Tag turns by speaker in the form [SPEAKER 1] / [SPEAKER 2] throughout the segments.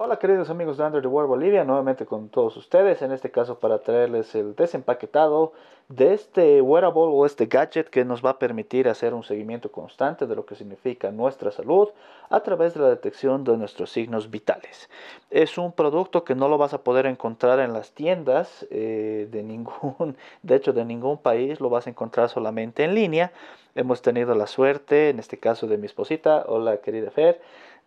[SPEAKER 1] Hola queridos amigos de Under the World Bolivia, nuevamente con todos ustedes, en este caso para traerles el desempaquetado de este wearable o este gadget que nos va a permitir hacer un seguimiento constante de lo que significa nuestra salud a través de la detección de nuestros signos vitales. Es un producto que no lo vas a poder encontrar en las tiendas eh, de ningún, de hecho de ningún país, lo vas a encontrar solamente en línea. Hemos tenido la suerte, en este caso de mi esposita, hola querida Fer,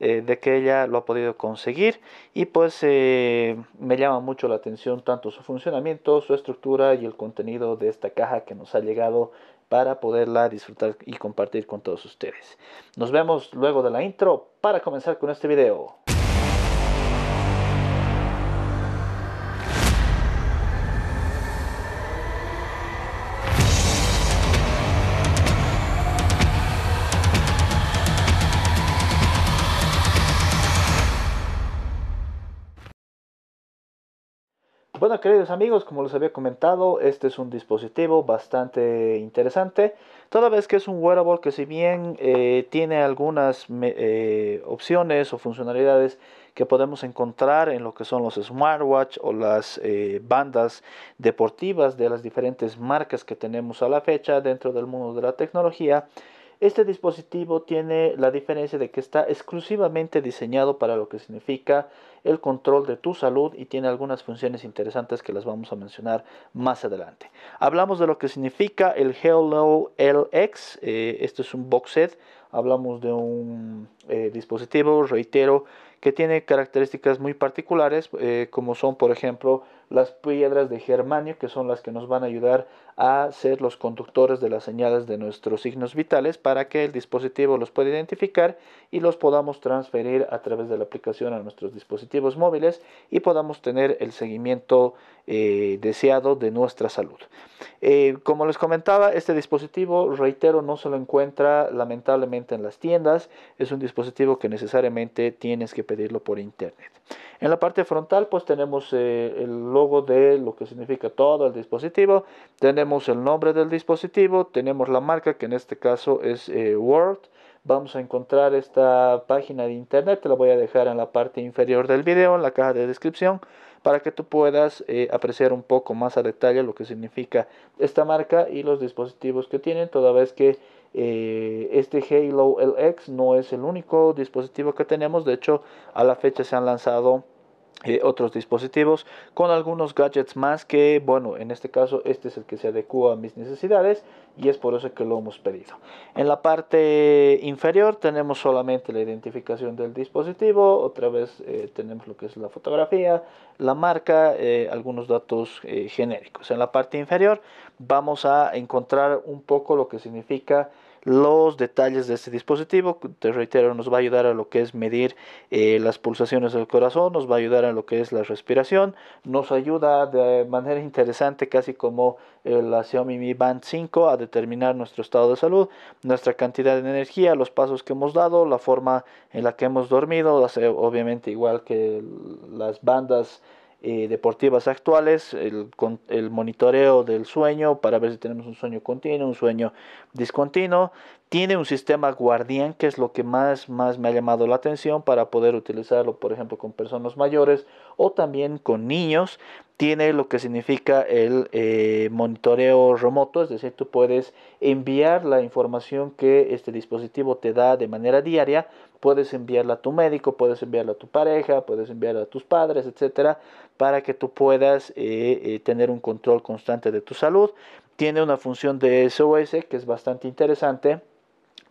[SPEAKER 1] eh, de que ella lo ha podido conseguir y pues eh, me llama mucho la atención tanto su funcionamiento, su estructura y el contenido de esta caja que nos ha llegado para poderla disfrutar y compartir con todos ustedes. Nos vemos luego de la intro para comenzar con este video. Bueno, queridos amigos, como les había comentado, este es un dispositivo bastante interesante. Toda vez que es un wearable que si bien eh, tiene algunas eh, opciones o funcionalidades que podemos encontrar en lo que son los smartwatch o las eh, bandas deportivas de las diferentes marcas que tenemos a la fecha dentro del mundo de la tecnología, este dispositivo tiene la diferencia de que está exclusivamente diseñado para lo que significa el control de tu salud y tiene algunas funciones interesantes que las vamos a mencionar más adelante. Hablamos de lo que significa el Hello LX. Eh, este es un box set. Hablamos de un eh, dispositivo, reitero, que tiene características muy particulares, eh, como son, por ejemplo, las piedras de germanio, que son las que nos van a ayudar a ser los conductores de las señales de nuestros signos vitales para que el dispositivo los pueda identificar y los podamos transferir a través de la aplicación a nuestros dispositivos móviles y podamos tener el seguimiento eh, deseado de nuestra salud. Eh, como les comentaba, este dispositivo, reitero, no se lo encuentra lamentablemente en las tiendas, es un dispositivo que necesariamente tienes que pedirlo por internet. En la parte frontal pues tenemos eh, el logo de lo que significa todo el dispositivo, tenemos el nombre del dispositivo, tenemos la marca que en este caso es eh, Word, vamos a encontrar esta página de internet, te la voy a dejar en la parte inferior del video, en la caja de descripción, para que tú puedas eh, apreciar un poco más a detalle lo que significa esta marca y los dispositivos que tienen, toda vez que eh, este Halo LX no es el único dispositivo que tenemos, de hecho a la fecha se han lanzado eh, otros dispositivos con algunos gadgets más que bueno en este caso este es el que se adecua a mis necesidades y es por eso que lo hemos pedido en la parte inferior tenemos solamente la identificación del dispositivo otra vez eh, tenemos lo que es la fotografía la marca eh, algunos datos genéricos en la parte inferior vamos a encontrar un poco lo que significa los detalles de este dispositivo. Te reitero, nos va a ayudar a lo que es medir eh, las pulsaciones del corazón, nos va a ayudar a lo que es la respiración, nos ayuda de manera interesante, casi como eh, la Xiaomi Mi Band 5, a determinar nuestro estado de salud, nuestra cantidad de energía, los pasos que hemos dado, la forma en la que hemos dormido, obviamente igual que las bandas eh, deportivas actuales, el, el, monitoreo del sueño para ver si tenemos un sueño continuo, un sueño discontinuo, tiene un sistema guardián que es lo que más, más me ha llamado la atención para poder utilizarlo, por ejemplo, con personas mayores o también con niños. Tiene lo que significa el eh, monitoreo remoto, es decir, tú puedes enviar la información que este dispositivo te da de manera diaria, puedes enviarla a tu médico, puedes enviarla a tu pareja, puedes enviarla a tus padres, etcétera, para que tú puedas eh, eh, tener un control constante de tu salud. Tiene una función de SOS que es bastante interesante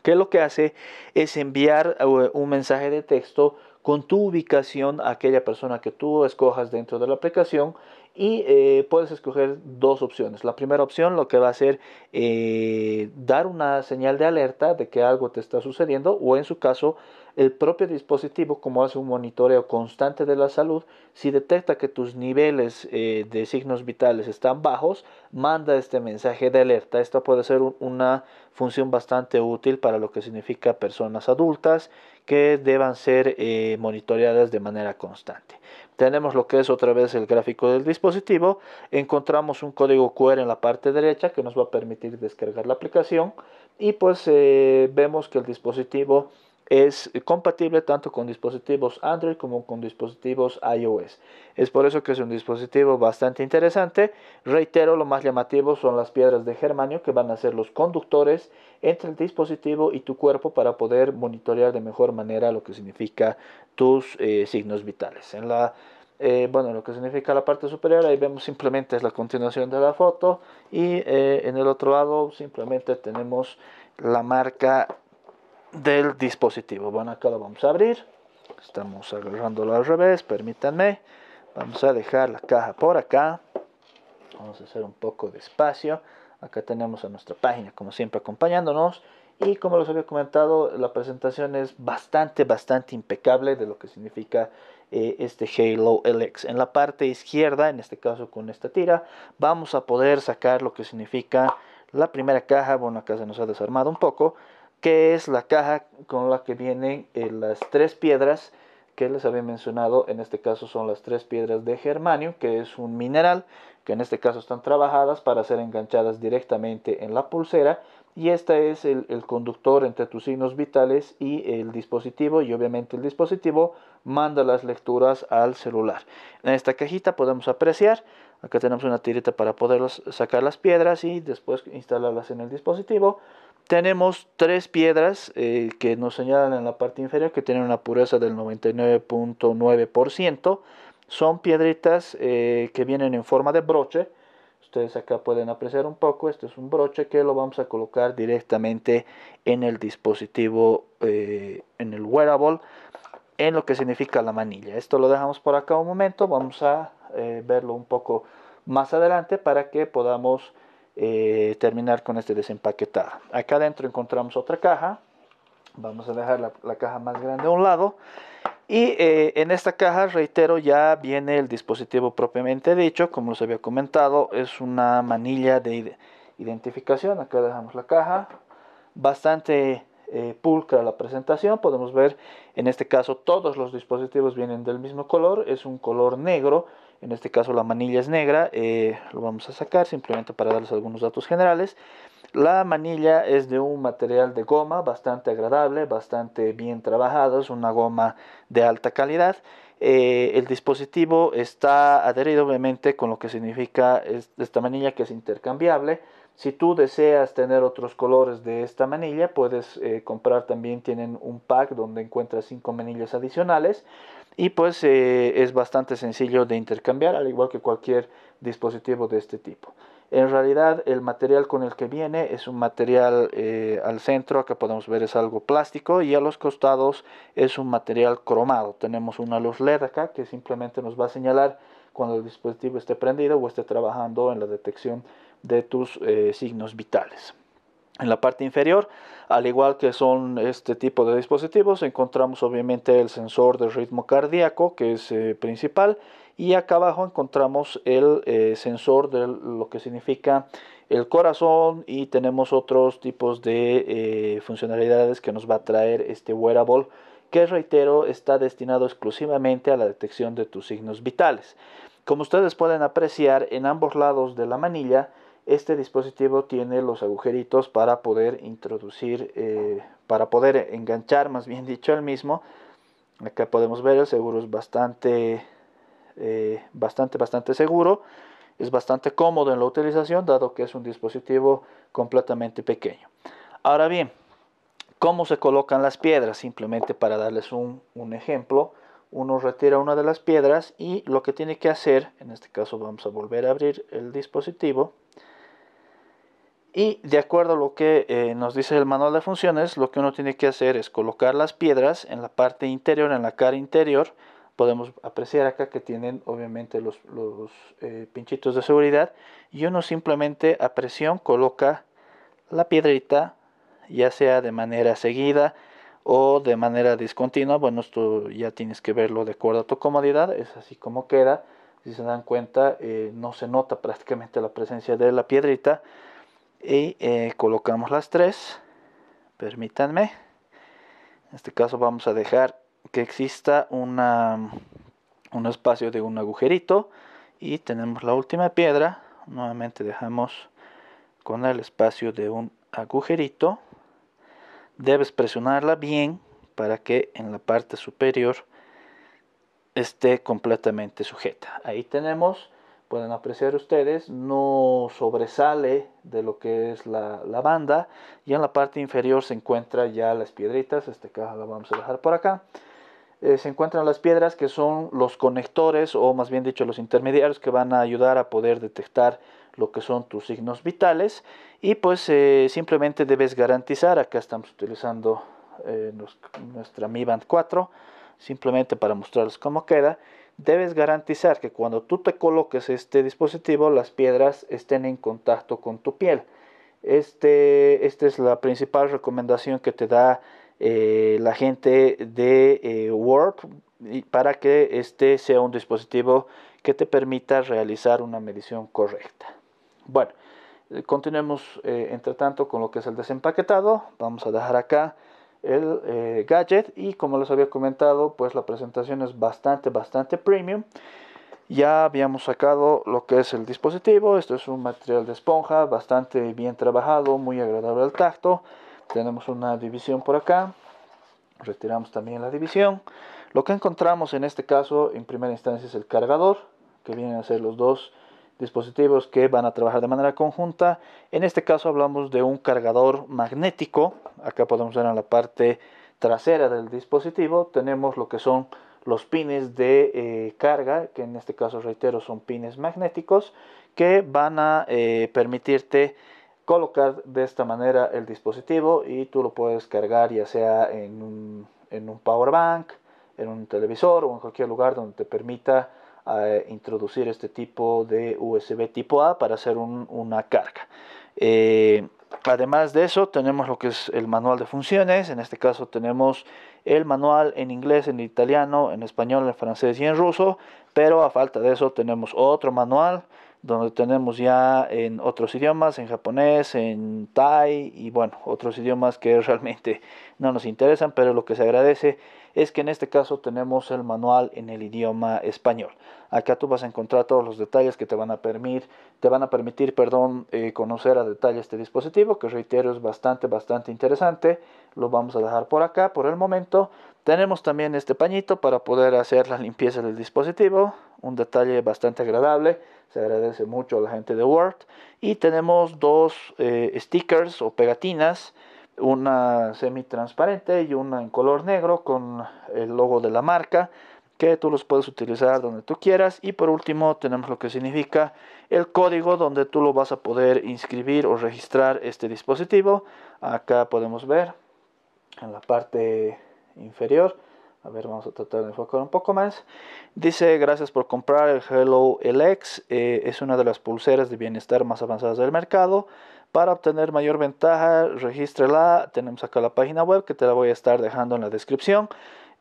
[SPEAKER 1] que lo que hace es enviar eh, un mensaje de texto con tu ubicación aquella persona que tú escojas dentro de la aplicación y eh, puedes escoger dos opciones. La primera opción lo que va a hacer eh, dar una señal de alerta de que algo te está sucediendo o en su caso el propio dispositivo como hace un monitoreo constante de la salud, si detecta que tus niveles eh, de signos vitales están bajos, manda este mensaje de alerta. Esta puede ser una función bastante útil para lo que significa personas adultas, que deban ser eh, monitoreadas de manera constante. Tenemos lo que es otra vez el gráfico del dispositivo, encontramos un código QR en la parte derecha que nos va a permitir descargar la aplicación y pues eh, vemos que el dispositivo es compatible tanto con dispositivos Android como con dispositivos iOS. Es por eso que es un dispositivo bastante interesante. Reitero, lo más llamativo son las piedras de germanio que van a ser los conductores entre el dispositivo y tu cuerpo para poder monitorear de mejor manera lo que significa tus eh, signos vitales. En la eh, bueno, lo que significa la parte superior, ahí vemos simplemente es la continuación de la foto y eh, en el otro lado simplemente tenemos la marca del dispositivo. Bueno, acá lo vamos a abrir. Estamos agarrándolo al revés, permítanme. Vamos a dejar la caja por acá. Vamos a hacer un poco de espacio. Acá tenemos a nuestra página, como siempre, acompañándonos. Y como les había comentado, la presentación es bastante, bastante impecable de lo que significa eh, este Halo LX. En la parte izquierda, en este caso con esta tira, vamos a poder sacar lo que significa la primera caja. Bueno, acá se nos ha desarmado un poco que es la caja con la que vienen eh, las tres piedras que les había mencionado. En este caso son las tres piedras de germanio, que es un mineral que en este caso están trabajadas para ser enganchadas directamente en la pulsera. Y esta es el, el conductor entre tus signos vitales y el dispositivo. Y obviamente el dispositivo manda las lecturas al celular. En esta cajita podemos apreciar Acá tenemos una tirita para poder sacar las piedras y después instalarlas en el dispositivo. Tenemos tres piedras eh, que nos señalan en la parte inferior que tienen una pureza del 99.9%. Son piedritas eh, que vienen en forma de broche. Ustedes acá pueden apreciar un poco. Este es un broche que lo vamos a colocar directamente en el dispositivo, eh, en el wearable, en lo que significa la manilla. Esto lo dejamos por acá un momento. Vamos a eh, verlo un poco más adelante para que podamos eh, terminar con este desempaquetado. Acá adentro encontramos otra caja. Vamos a dejar la, caja más grande a un lado. Y eh, en esta caja, reitero, ya viene el dispositivo propiamente dicho. Como les había comentado, es una manilla de identificación. Acá dejamos la caja. Bastante pulcra la presentación. Podemos ver, en este caso, todos los dispositivos vienen del mismo color. Es un color negro en este caso la manilla es negra, eh, lo vamos a sacar simplemente para darles algunos datos generales. La manilla es de un material de goma bastante agradable, bastante bien trabajado, es una goma de alta calidad. Eh, el dispositivo está adherido obviamente con lo que significa esta manilla que es intercambiable si tú deseas tener otros colores de esta manilla, puedes eh, comprar también, tienen un pack donde encuentras cinco manillas adicionales y pues eh, es bastante sencillo de intercambiar, al igual que cualquier dispositivo de este tipo. En realidad el material con el que viene es un material eh, al centro, acá podemos ver es algo plástico y a los costados es un material cromado. Tenemos una luz LED acá que simplemente nos va a señalar cuando el dispositivo esté prendido o esté trabajando en la detección de tus eh, signos vitales. En la parte inferior, al igual que son este tipo de dispositivos, encontramos obviamente el sensor del ritmo cardíaco, que es eh, principal, y acá abajo encontramos el eh, sensor de lo que significa el corazón y tenemos otros tipos de funcionalidades que nos va a traer este wearable que reitero está destinado exclusivamente a la detección de tus signos vitales. Como ustedes pueden apreciar, en ambos lados de la manilla este dispositivo tiene los agujeritos para poder introducir, eh, para poder enganchar, más bien dicho, el mismo. Acá podemos ver el seguro es bastante, eh, bastante, bastante seguro. Es bastante cómodo en la utilización, dado que es un dispositivo completamente pequeño. Ahora bien, ¿cómo se colocan las piedras? Simplemente para darles un, un ejemplo uno retira una de las piedras y lo que tiene que hacer, en este caso vamos a volver a abrir el dispositivo, y de acuerdo a lo que eh, nos dice el manual de funciones, lo que uno tiene que hacer es colocar las piedras en la parte interior, en la cara interior. Podemos apreciar acá que tienen obviamente los, eh, pinchitos de seguridad. Y uno simplemente a presión coloca la piedrita, ya sea de manera seguida o de manera discontinua. Bueno, esto ya tienes que verlo de acuerdo a tu comodidad. Es así como queda. Si se dan cuenta, eh, no se nota prácticamente la presencia de la piedrita y eh, colocamos las tres permítanme en este caso vamos a dejar que exista una, un espacio de un agujerito y tenemos la última piedra nuevamente dejamos con el espacio de un agujerito debes presionarla bien para que en la parte superior esté completamente sujeta ahí tenemos pueden apreciar ustedes, no sobresale de lo que es la, banda y en la parte inferior se encuentran ya las piedritas, esta caja la vamos a dejar por acá. Eh, se encuentran las piedras que son los conectores o más bien dicho los intermediarios que van a ayudar a poder detectar lo que son tus signos vitales y pues eh, simplemente debes garantizar, acá estamos utilizando eh, nuestra Mi Band 4 simplemente para mostrarles cómo queda debes garantizar que cuando tú te coloques este dispositivo las piedras estén en contacto con tu piel. Este, esta es la principal recomendación que te da eh, la gente de eh, Warp, para que este sea un dispositivo que te permita realizar una medición correcta. Bueno, eh, continuemos entre tanto con lo que es el desempaquetado. Vamos a dejar acá el eh, gadget y como les había comentado pues la presentación es bastante bastante premium ya habíamos sacado lo que es el dispositivo esto es un material de esponja bastante bien trabajado muy agradable al tacto tenemos una división por acá retiramos también la división lo que encontramos en este caso en primera instancia es el cargador que vienen a ser los dos dispositivos que van a trabajar de manera conjunta. En este caso hablamos de un cargador magnético. Acá podemos ver en la parte trasera del dispositivo tenemos lo que son los pines de eh, carga, que en este caso reitero son pines magnéticos, que van a eh, permitirte colocar de esta manera el dispositivo y tú lo puedes cargar ya sea en un, en un power bank, en un televisor o en cualquier lugar donde te permita introducir este tipo de USB tipo A para hacer una carga. Eh, además de eso, tenemos lo que es el manual de funciones. En este caso tenemos el manual en inglés, en italiano, en español, en francés y en ruso. Pero a falta de eso tenemos otro manual donde tenemos ya en otros idiomas, en japonés, en thai y bueno, otros idiomas que realmente no nos interesan, pero lo que se agradece es que en este caso tenemos el manual en el idioma español. Acá tú vas a encontrar todos los detalles que te van a permitir, te van a permitir perdón, eh, conocer a detalle este dispositivo, que reitero es bastante, bastante interesante. Lo vamos a dejar por acá por el momento. Tenemos también este pañito para poder hacer la limpieza del dispositivo, un detalle bastante agradable, se agradece mucho a la gente de Word. Y tenemos dos eh, stickers o pegatinas una semi-transparente y una en color negro con el logo de la marca que tú los puedes utilizar donde tú quieras y por último tenemos lo que significa el código donde tú lo vas a poder inscribir o registrar este dispositivo acá podemos ver en la parte inferior a ver, vamos a tratar de enfocar un poco más. Dice, gracias por comprar el Hello LX. Eh, es una de las pulseras de bienestar más avanzadas del mercado. Para obtener mayor ventaja, regístrela. Tenemos acá la página web que te la voy a estar dejando en la descripción.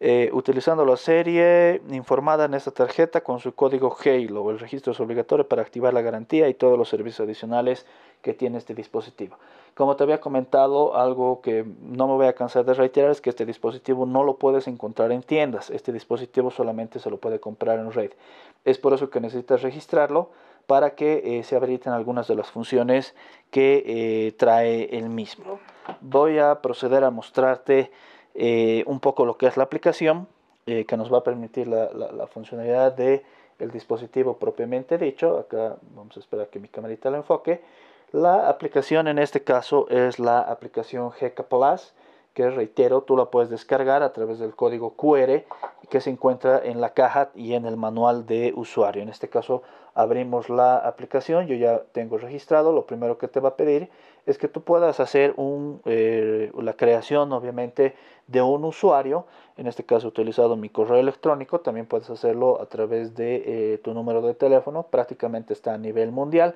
[SPEAKER 1] Eh, utilizando la serie informada en esta tarjeta con su código HALO. El registro es obligatorio para activar la garantía y todos los servicios adicionales que tiene este dispositivo. Como te había comentado, algo que no me voy a cansar de reiterar es que este dispositivo no lo puedes encontrar en tiendas. Este dispositivo solamente se lo puede comprar en red. Es por eso que necesitas registrarlo para que eh, se habiliten algunas de las funciones que eh, trae el mismo. Voy a proceder a mostrarte eh, un poco lo que es la aplicación que nos va a permitir la, funcionalidad del dispositivo propiamente dicho. Acá vamos a esperar que mi camarita lo enfoque la aplicación en este caso es la aplicación GK que reitero, tú la puedes descargar a través del código QR que se encuentra en la caja y en el manual de usuario. En este caso abrimos la aplicación, yo ya tengo registrado, lo primero que te va a pedir es que tú puedas hacer eh, la creación obviamente de un usuario, en este caso he utilizado mi correo electrónico, también puedes hacerlo a través de eh, tu número de teléfono, prácticamente está a nivel mundial.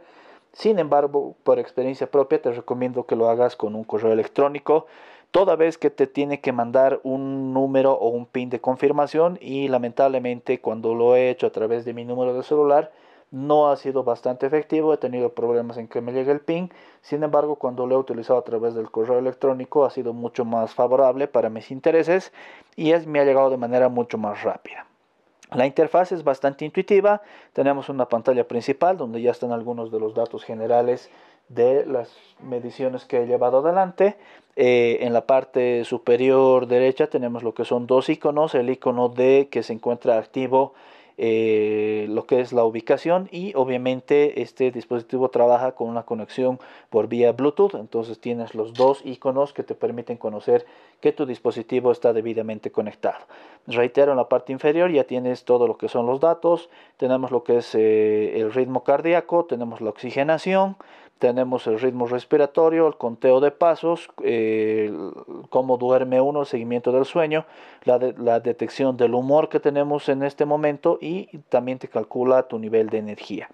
[SPEAKER 1] Sin embargo, por experiencia propia te recomiendo que lo hagas con un correo electrónico toda vez que te tiene que mandar un número o un pin de confirmación y lamentablemente cuando lo he hecho a través de mi número de celular no ha sido bastante efectivo, he tenido problemas en que me llegue el pin, sin embargo cuando lo he utilizado a través del correo electrónico ha sido mucho más favorable para mis intereses y me ha llegado de manera mucho más rápida. La interfaz es bastante intuitiva, tenemos una pantalla principal donde ya están algunos de los datos generales de las mediciones que he llevado adelante. Eh, en la parte superior derecha tenemos lo que son dos iconos, el icono de que se encuentra activo eh, lo que es la ubicación y obviamente este dispositivo trabaja con una conexión por vía Bluetooth, entonces tienes los dos iconos que te permiten conocer que tu dispositivo está debidamente conectado. Reitero, en la parte inferior ya tienes todo lo que son los datos, tenemos lo que es eh, el ritmo cardíaco, tenemos la oxigenación, tenemos el ritmo respiratorio, el conteo de pasos, eh, cómo duerme uno, el seguimiento del sueño, la, detección del humor que tenemos en este momento y también te calcula tu nivel de energía.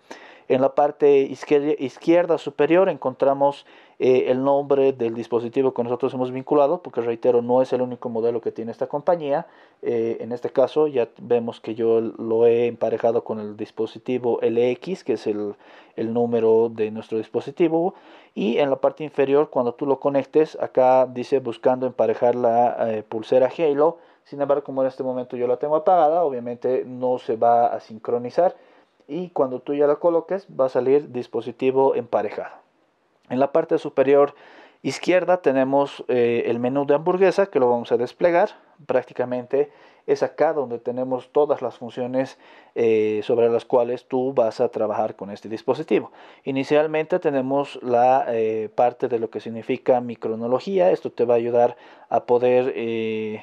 [SPEAKER 1] En la parte izquierda, superior encontramos eh, el nombre del dispositivo que nosotros hemos vinculado, porque reitero, no es el único modelo que tiene esta compañía. Eh, en este caso ya vemos que yo lo he emparejado con el dispositivo LX, que es el, número de nuestro dispositivo. Y en la parte inferior, cuando tú lo conectes, acá dice buscando emparejar la eh, pulsera Halo. Sin embargo, como en este momento yo la tengo apagada, obviamente no se va a sincronizar y cuando tú ya la coloques va a salir dispositivo emparejado. En la parte superior izquierda tenemos eh, el menú de hamburguesa que lo vamos a desplegar. Prácticamente es acá donde tenemos todas las funciones eh, sobre las cuales tú vas a trabajar con este dispositivo. Inicialmente tenemos la eh, parte de lo que significa micronología Esto te va a ayudar a poder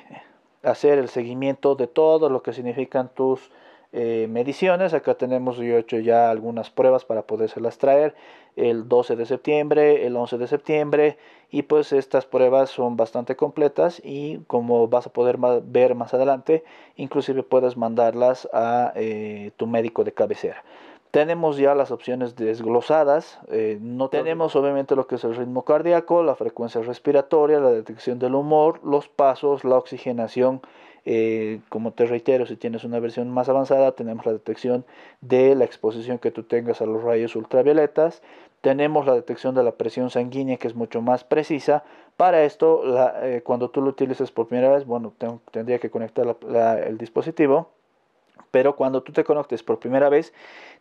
[SPEAKER 1] hacer el seguimiento de todo lo que significan tus eh, mediciones. Acá tenemos, yo he hecho ya algunas pruebas para podérselas traer el 12 de septiembre, el 11 de septiembre. Y pues estas pruebas son bastante completas y como vas a poder ver más adelante, inclusive puedes mandarlas a eh, tu médico de cabecera. Tenemos ya las opciones desglosadas. Eh, no tenemos obviamente lo que es el ritmo cardíaco, la frecuencia respiratoria, la detección del humor, los pasos, la oxigenación eh, como te reitero, si tienes una versión más avanzada, tenemos la detección de la exposición que tú tengas a los rayos ultravioletas. Tenemos la detección de la presión sanguínea que es mucho más precisa. Para esto, eh, cuando tú lo utilices por primera vez, bueno, tendría que conectar el dispositivo. Pero cuando tú te conectes por primera vez,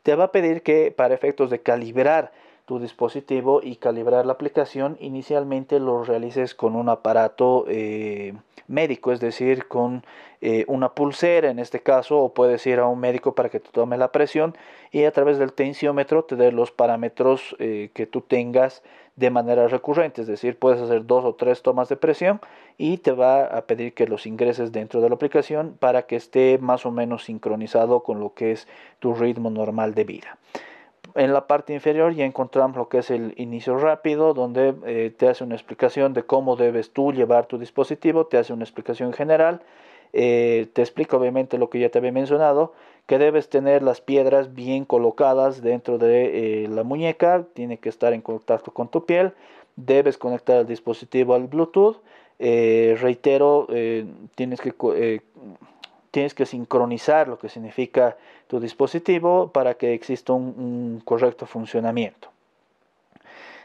[SPEAKER 1] te va a pedir que para efectos de calibrar tu dispositivo y calibrar la aplicación, inicialmente lo realices con un aparato eh, médico, es decir, con eh, una pulsera en este caso, o puedes ir a un médico para que te tome la presión y a través del tensiómetro te dé los parámetros eh, que tú tengas de manera recurrente, es decir, puedes hacer dos o tres tomas de presión y te va a pedir que los ingreses dentro de la aplicación para que esté más o menos sincronizado con lo que es tu ritmo normal de vida en la parte inferior ya encontramos lo que es el inicio rápido, donde eh, te hace una explicación de cómo debes tú llevar tu dispositivo, te hace una explicación general, eh, te explica obviamente lo que ya te había mencionado, que debes tener las piedras bien colocadas dentro de eh, la muñeca, tiene que estar en contacto con tu piel, debes conectar el dispositivo al Bluetooth, reitero, tienes que tienes que sincronizar lo que significa tu dispositivo para que exista un, correcto funcionamiento.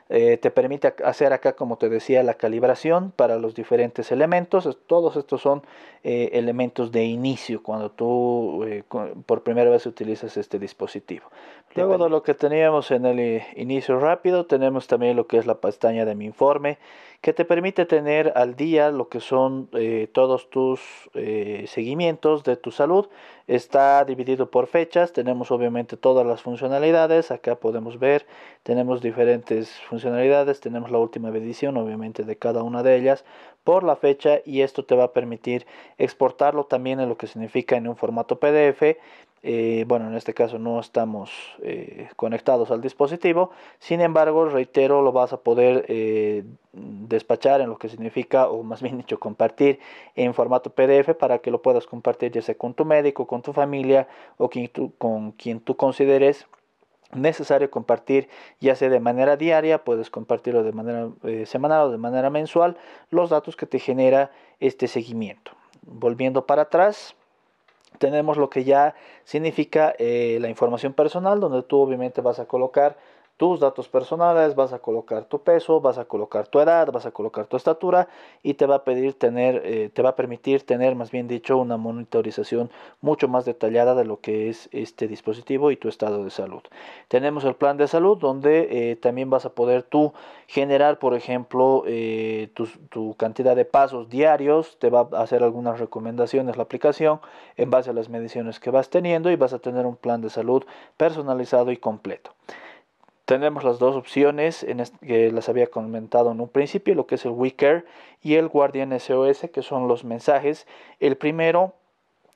[SPEAKER 1] Eh, te permite hacer acá, como te decía, la calibración para los diferentes elementos. Todos estos son eh, elementos de inicio cuando tú eh, por primera vez utilizas este dispositivo. Luego de lo que teníamos en el inicio rápido, tenemos también lo que es la pestaña de mi informe que te permite tener al día lo que son eh, todos tus eh, seguimientos de tu salud. Está dividido por fechas, tenemos obviamente todas las funcionalidades, acá podemos ver, tenemos diferentes funcionalidades, tenemos la última edición obviamente de cada una de ellas por la fecha y esto te va a permitir exportarlo también en lo que significa en un formato PDF eh, bueno, en este caso no estamos eh, conectados al dispositivo, sin embargo, reitero, lo vas a poder eh, despachar en lo que significa, o más bien dicho, compartir en formato PDF para que lo puedas compartir ya sea con tu médico, con tu familia o con quien tú consideres necesario compartir ya sea de manera diaria, puedes compartirlo de manera semanal o de manera mensual, los datos que te genera este seguimiento. Volviendo para atrás, tenemos lo que ya significa eh, la información personal, donde tú obviamente vas a colocar tus datos personales, vas a colocar tu peso, vas a colocar tu edad, vas a colocar tu estatura y te va a pedir tener, eh, te va a permitir tener, más bien dicho, una monitorización mucho más detallada de lo que es este dispositivo y tu estado de salud. Tenemos el plan de salud donde eh, también vas a poder tú generar, por ejemplo, eh, tu cantidad de pasos diarios, te va a hacer algunas recomendaciones la aplicación en base a las mediciones que vas teniendo y vas a tener un plan de salud personalizado y completo. Tenemos las dos opciones en que las había comentado en un principio, lo que es el WeCare y el Guardian SOS, que son los mensajes. El primero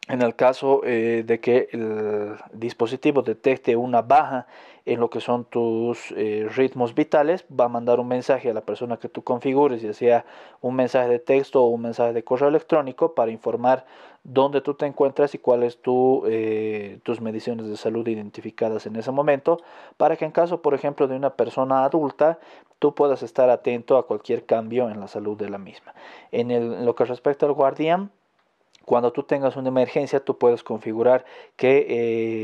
[SPEAKER 1] en el caso eh, de que el dispositivo detecte una baja en lo que son tus eh, ritmos vitales, va a mandar un mensaje a la persona que tú configures, ya sea un mensaje de texto o un mensaje de correo electrónico para informar dónde tú te encuentras y cuáles tu, eh, tus mediciones de salud identificadas en ese momento, para que en caso, por ejemplo, de una persona adulta, tú puedas estar atento a cualquier cambio en la salud de la misma. en lo que respecta al guardián, cuando tú tengas una emergencia, tú puedes configurar que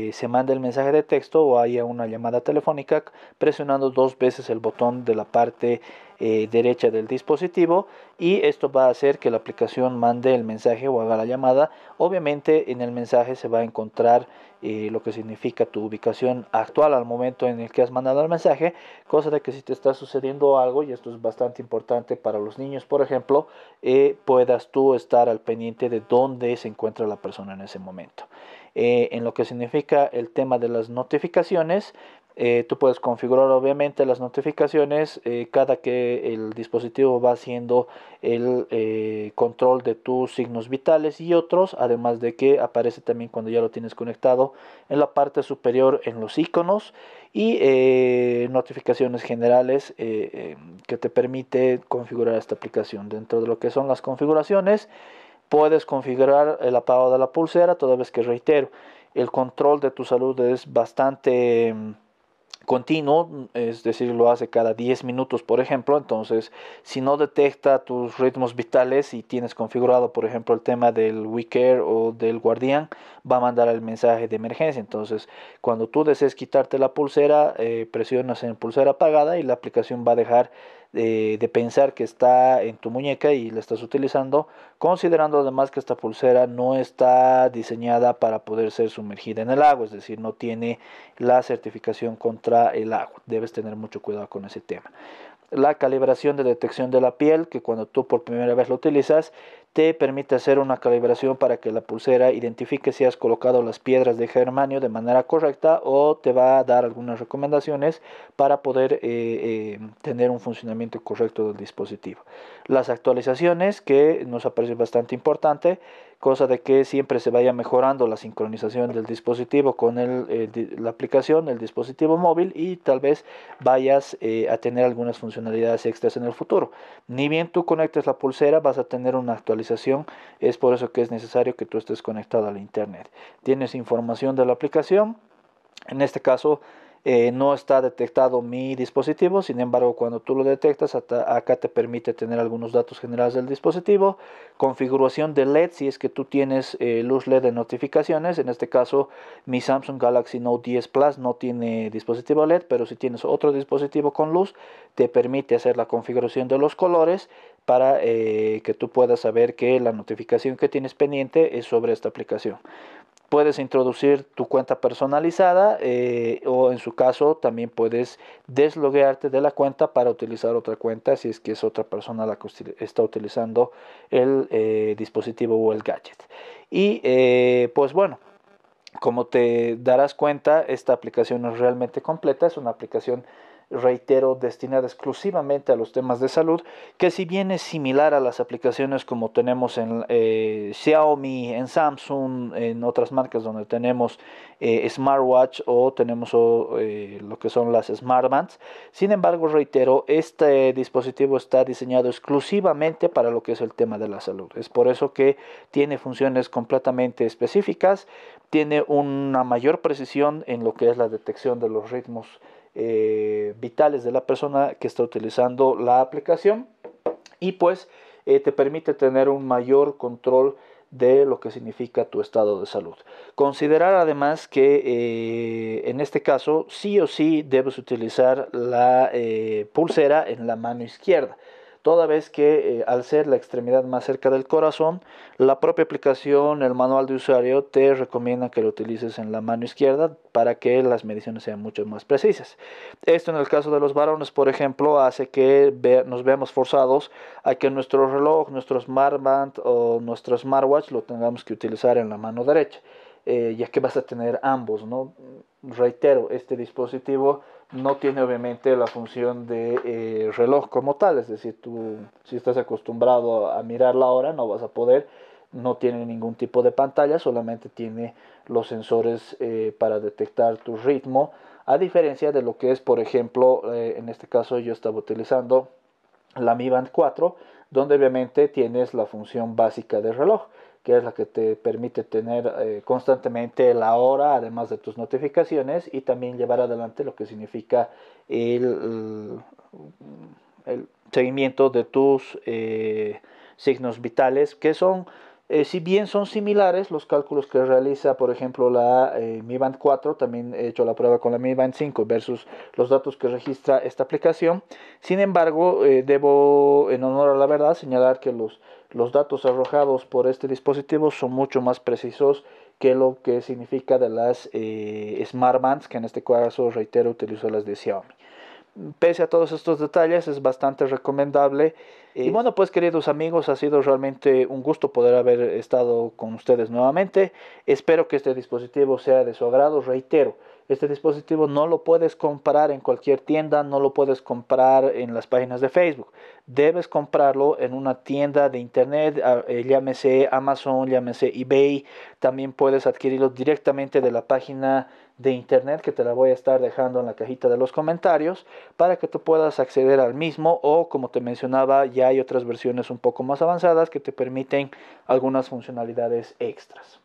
[SPEAKER 1] eh, se mande el mensaje de texto o haya una llamada telefónica presionando dos veces el botón de la parte eh, derecha del dispositivo y esto va a hacer que la aplicación mande el mensaje o haga la llamada. Obviamente en el mensaje se va a encontrar eh, lo que significa tu ubicación actual al momento en el que has mandado el mensaje, cosa de que si te está sucediendo algo, y esto es bastante importante para los niños, por ejemplo, eh, puedas tú estar al pendiente de dónde se encuentra la persona en ese momento. en lo que significa el tema de las notificaciones, eh, tú puedes configurar obviamente las notificaciones eh, cada que el dispositivo va haciendo el eh, control de tus signos vitales y otros, además de que aparece también cuando ya lo tienes conectado en la parte superior en los iconos y notificaciones generales em, que te permite configurar esta aplicación dentro de lo que son las configuraciones. Puedes configurar el apagado de la pulsera, toda vez que reitero, el control de tu salud es bastante em, continuo, es decir, lo hace cada 10 minutos, por ejemplo. Entonces, si no detecta tus ritmos vitales y tienes configurado, por ejemplo, el tema del WeCare o del Guardián, va a mandar el mensaje de emergencia. Entonces, cuando tú desees quitarte la pulsera, eh, presionas en pulsera apagada y la aplicación va a dejar eh, de, pensar que está en tu muñeca y la estás utilizando, considerando además que esta pulsera no está diseñada para poder ser sumergida en el agua, es decir, no tiene la certificación contra el agua. Debes tener mucho cuidado con ese tema la calibración de detección de la piel, que cuando tú por primera vez lo utilizas, te permite hacer una calibración para que la pulsera identifique si has colocado las piedras de germanio de manera correcta o te va a dar algunas recomendaciones para poder eh, eh, tener un funcionamiento correcto del dispositivo. Las actualizaciones que nos aparece bastante importante, cosa de que siempre se vaya mejorando la sincronización del dispositivo con eh, la aplicación, el dispositivo móvil y tal vez vayas a tener algunas funcionalidades extras en el futuro. Ni bien tú conectes la pulsera vas a tener una actualización es por eso que es necesario que tú estés conectado la Internet. Tienes información de la aplicación. En este caso, eh, no está detectado mi dispositivo, sin embargo cuando tú lo detectas acá te permite tener algunos datos generales del dispositivo, configuración de LED si es que tú tienes eh, luz LED de notificaciones, en este caso mi Samsung Galaxy Note 10 Plus no tiene dispositivo LED, pero si tienes otro dispositivo con luz te permite hacer la configuración de los colores para eh, que tú puedas saber que la notificación que tienes pendiente es sobre esta aplicación puedes introducir tu cuenta personalizada eh, o en su caso también puedes desloguearte de la cuenta para utilizar otra cuenta si es que es otra persona la que está utilizando el eh, dispositivo o el gadget. Y eh, pues bueno. Como te darás cuenta, esta aplicación es realmente completa, es una aplicación reitero, destinada exclusivamente a los temas de salud, que si bien es similar a las aplicaciones como tenemos en eh, Xiaomi, en Samsung, en otras marcas donde tenemos eh, smartwatch o tenemos eh, lo que son las smartbands. Sin embargo, reitero, este dispositivo está diseñado exclusivamente para lo que es el tema de la salud. Es por eso que tiene funciones completamente específicas, tiene una mayor precisión en lo que es la detección de los ritmos eh, vitales de la persona que está utilizando la aplicación y pues eh, te permite tener un mayor control de lo que significa tu estado de salud. Considerar además que eh, en este caso sí o sí debes utilizar la pulsera en la mano izquierda toda vez que eh, al ser la extremidad más cerca del corazón, la propia aplicación, el manual de usuario te recomienda que lo utilices en la mano izquierda para que las mediciones sean mucho más precisas. Esto en el caso de los varones, por ejemplo, hace que nos veamos forzados a que nuestro reloj, nuestro smartband o nuestro smartwatch lo tengamos que utilizar en la mano derecha, eh, ya que vas a tener ambos, ¿no? Reitero, este dispositivo no tiene obviamente la función de eh, reloj como tal, es decir, tú si estás acostumbrado a mirar la hora no vas a poder, no tiene ningún tipo de pantalla, solamente tiene los sensores eh, para detectar tu ritmo, a diferencia de lo que es, por ejemplo, eh, en este caso yo estaba utilizando la Mi Band 4, donde obviamente tienes la función básica de reloj que es la que te permite tener eh, constantemente la hora, además de tus notificaciones, y también llevar adelante lo que significa el, el seguimiento de tus eh, signos vitales, que son eh, si bien son similares los cálculos que realiza, por ejemplo, la eh, Mi Band 4, también he hecho la prueba con la Mi Band 5 versus los datos que registra esta aplicación. Sin embargo, eh, debo, en honor a la verdad, señalar que los, los datos arrojados por este dispositivo son mucho más precisos que lo que significa de las Smart Bands, que en este caso, reitero, utilizo las de Xiaomi pese a todos estos detalles, es bastante recomendable. Y bueno, pues queridos amigos, ha sido realmente un gusto poder haber estado con ustedes nuevamente. Espero que este dispositivo sea de su agrado. Reitero, este dispositivo no lo puedes comprar en cualquier tienda, no lo puedes comprar en las páginas de Facebook. Debes comprarlo en una tienda de internet, ah, eh, llámese Amazon, llámese eBay. También puedes adquirirlo directamente de la página de internet que te la voy a estar dejando en la cajita de los comentarios para que tú puedas acceder al mismo o como te mencionaba ya hay otras versiones un poco más avanzadas que te permiten algunas funcionalidades extras.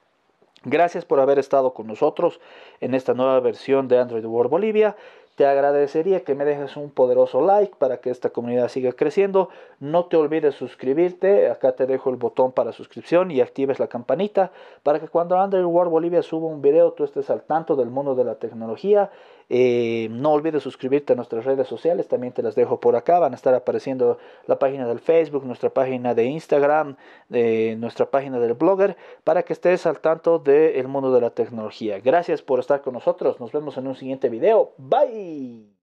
[SPEAKER 1] Gracias por haber estado con nosotros en esta nueva versión de Android World Bolivia. Te agradecería que me dejes un poderoso like para que esta comunidad siga creciendo. No te olvides suscribirte. Acá te dejo el botón para suscripción y actives la campanita para que cuando Android World Bolivia suba un video tú estés al tanto del mundo de la tecnología eh, no olvides suscribirte a nuestras redes sociales, también te las dejo por acá. Van a estar apareciendo la página del Facebook, nuestra página de Instagram, eh, nuestra página del Blogger, para que estés al tanto del mundo de la tecnología. Gracias por estar con nosotros. Nos vemos en un siguiente video. Bye.